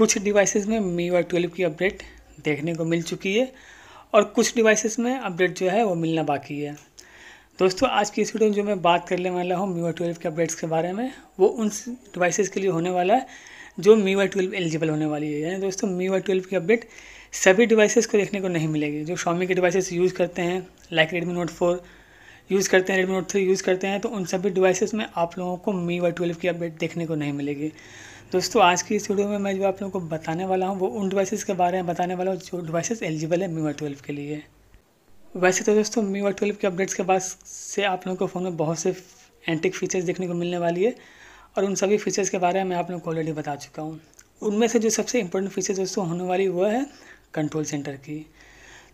कुछ डिवाइसेस में MIUI twelve की अपडेट देखने को मिल चुकी है और कुछ डिवाइसेस में अपडेट जो है वो मिलना बाकी है दोस्तों आज की इस वीडियो में जो मैं बात करने वाला हूँ मी वाई ट्वेल्व के अपडेट्स के बारे में वो उन डिवाइसेस के लिए होने वाला है जो मी वाई ट्वेल्व एलिजिबल होने वाली है यानी दोस्तों मी वाई ट्वेल्व की अपडेट सभी डिवाइसेस को देखने को नहीं मिलेगी जो शॉमी के डिवाइसेस यूज़ करते हैं like Redmi note four use करते हैं रेडमी नोट थ्री यूज़ करते हैं तो उन सभी डिवाइसेस में आप लोगों को मी वाई ट्वेल्व की अपडेट देखने को नहीं मिलेगी दोस्तों आज की इस वीडियो में मैं जो आप लोगों को बताने वाला हूँ वो उन डिवाइसेस के बारे में बताने वाला हूँ जो डिवाइसेस एलिजिबल है मीवा ट्वेल्व के लिए वैसे तो दोस्तों मीवा ट्वेल्व के अपडेट्स के बाद से आप लोगों को फ़ोन में बहुत से एंटिक फीचर्स देखने को मिलने वाली है और उन सभी फीचर्स के बारे में मैं आप लोगों को ऑलरेडी बता चुका हूँ उनमें से जो सबसे इंपॉर्टेंट फीचर दोस्तों होने वाली वो है कंट्रोल सेंटर की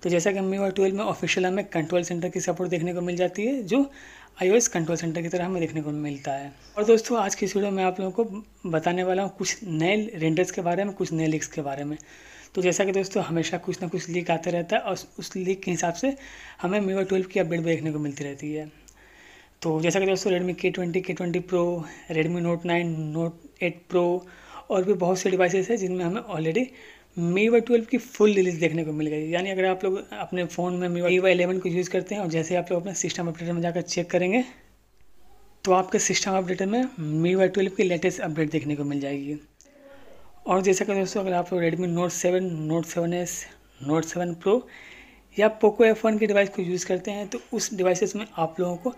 तो जैसा कि मीवा ट्वेल्व में ऑफिशियल हमें कंट्रोल सेंटर की सपोर्ट देखने को मिल जाती है जो एस कंट्रोल सेंटर की तरह हमें देखने को मिलता है और दोस्तों आज की इस वीडियो में आप लोगों को बताने वाला हूँ कुछ नए रेंडर्स के बारे में कुछ नए लिक्स के बारे में तो जैसा कि दोस्तों हमेशा कुछ ना कुछ लीक आते रहता है और उस लीक के हिसाब से हमें मीवो ट्वेल्व की अपडेट भी देखने को मिलती रहती है तो जैसा कि दोस्तों Redmi K twenty K twenty pro Redmi note nine note eight pro और भी बहुत से डिवाइसेस हैं जिनमें हमें ऑलरेडी मीवा ट्वेल्व की फुल रिलीज देखने को मिल गई यानी अगर आप लोग अपने फ़ोन में मीवा मीवा एलेवन को यूज़ करते हैं और जैसे आप लोग अपने सिस्टम अपडेटर में जाकर चेक करेंगे तो आपके सिस्टम अपडेटर में मीवा ट्वेल्व की लेटेस्ट अपडेट देखने को मिल जाएगी और जैसा कि दोस्तों अगर आप लोग Redmi note seven note seven S note seven pro या पोको एफ वन की डिवाइस को यूज़ करते हैं तो उस डिवाइसेस में आप लोगों को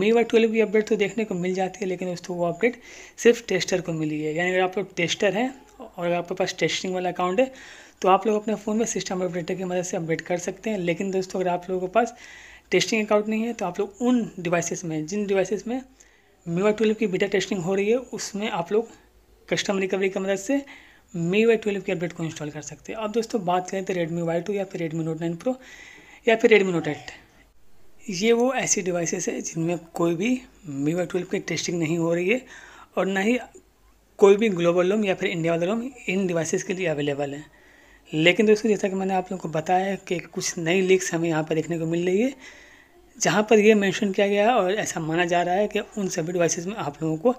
मीवा ट्वेल्व की अपडेट तो देखने को मिल जाती है लेकिन दोस्तों वो अपडेट सिर्फ टेस्टर को मिली है यानी अगर आप लोग टेस्टर हैं और अगर आपके पास टेस्टिंग वाला अकाउंट है तो आप लोग अपने फ़ोन में सिस्टम ऑपरेटर की मदद से अपडेट कर सकते हैं लेकिन दोस्तों अगर आप लोगों के पास टेस्टिंग अकाउंट नहीं है तो आप लोग उन डिवाइसेस में जिन डिवाइसेस में मीवा ट्वेल्व की बीटा टेस्टिंग हो रही है उसमें आप लोग कस्टम रिकवरी की मदद से मी वाई ट्वेल्व की अपडेट को इंस्टॉल कर सकते हैं अब दोस्तों बात करें तो रेडमी वाई टू या फिर रेडमी नोट नाइन प्रो या फिर रेडमी नोट एट ये वो ऐसी डिवाइसेस है जिनमें कोई भी मी वाई ट्वेल्व की टेस्टिंग नहीं हो रही है और ना ही कोई भी ग्लोबल रोम या फिर इंडिया वाला रोम इन डिवाइसेस के लिए अवेलेबल है लेकिन दोस्तों जैसा कि मैंने आप लोगों को बताया कि कुछ नई लीक्स हमें यहाँ पर देखने को मिल रही है जहाँ पर ये मेंशन किया गया है और ऐसा माना जा रहा है कि उन सभी डिवाइसेस में आप लोगों को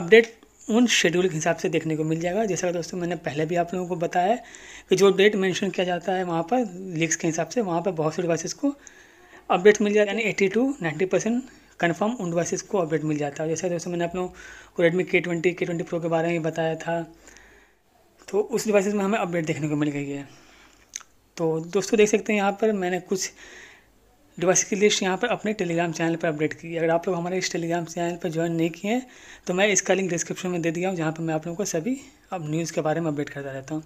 अपडेट उन शेड्यूल के हिसाब से देखने को मिल जाएगा जैसा दोस्तों मैंने पहले भी आप लोगों को बताया है कि जो डेट मेंशन किया जाता है वहाँ पर लीक्स के हिसाब से वहाँ पर बहुत से डिवाइसेस को अपडेट मिल जाएगा यानी eighty two ninety percent confirm उन डिवाइसेस को अपडेट मिल जाता है जैसे जैसे मैंने अपनों को Redmi K twenty K twenty pro के बारे में बताया था तो उस डिवाइसेस में हमें अपडेट देखने को मिल गई है तो दोस्तों देख सकते हैं यहाँ पर मैंने कुछ डिवाइस की लिस्ट यहाँ पर अपने टेलीग्राम चैनल पर अपडेट की अगर आप लोग हमारे इस टेलीग्राम चैनल पर ज्वाइन नहीं किए हैं तो मैं इसका लिंक डिस्क्रिप्शन में दे दिया हूँ जहाँ पर मैं आप लोगों को सभी अब न्यूज़ के बारे में अपडेट करता रहता हूँ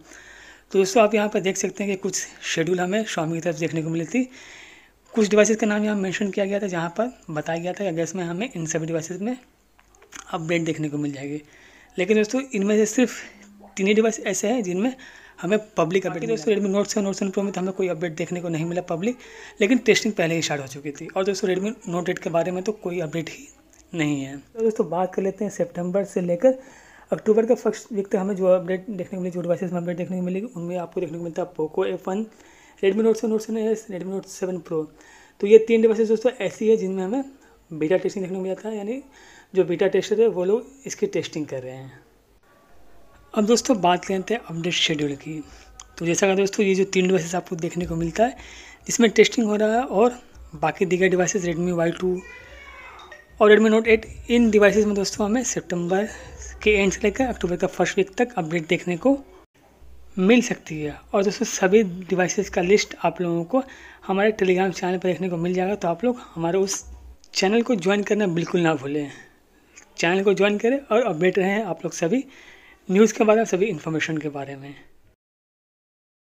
तो दोस्तों आप यहाँ पर देख सकते हैं कि कुछ शेड्यूल हमें शामी की तरफ देखने को मिली थी कुछ डिवाइसेस का नाम यहाँ मेंशन किया गया था जहाँ पर बताया गया था कि अगस्त में हमें इन सभी डिवाइसेस में अपडेट देखने को मिल जाएगी लेकिन दोस्तों इनमें से सिर्फ तीन ही डिवाइस ऐसे हैं जिनमें हमें पब्लिक अपडेट दोस्तों Redmi note seven note seven pro में तो हमें कोई अपडेट देखने को नहीं मिला पब्लिक लेकिन टेस्टिंग पहले ही स्टार्ट हो चुकी थी और दोस्तों रेडमी नोट एट के बारे में तो कोई अपडेट ही नहीं है तो दोस्तों बात कर लेते हैं सेप्टेम्बर से लेकर अक्टूबर का फर्स्ट वीक तक हमें जो अपडेट देखने को मिली जो डिवाइसेज में अपडेट देखने को मिलेगी उनमें आपको देखने को मिलता है Poco F one Redmi note seven note seven S Redmi note seven pro तो ये तीन डिवाइसेज दोस्तों ऐसी है जिनमें हमें बीटा टेस्टिंग देखने को मिला था यानी जो बीटा टेस्टर है वो लोग इसकी टेस्टिंग कर रहे हैं अब दोस्तों बात करें हैं अपडेट शेड्यूल की तो जैसा कहा दोस्तों ये जो तीन डिवाइसेस आपको देखने को मिलता है जिसमें टेस्टिंग हो रहा है और बाकी दीगर डिवाइसेस रेडमी वाई टू और रेडमी नोट एट इन डिवाइसेस में दोस्तों हमें सितंबर के एंड से लेकर अक्टूबर का फर्स्ट वीक तक अपडेट देखने को मिल सकती है और दोस्तों सभी डिवाइसेस का लिस्ट आप लोगों को हमारे टेलीग्राम चैनल पर देखने को मिल जाएगा तो आप लोग हमारे उस चैनल को ज्वाइन करना बिल्कुल ना भूलें चैनल को ज्वाइन करें और अपडेट रहें आप लोग सभी न्यूज़ के बारे में सभी इन्फॉर्मेशन के बारे में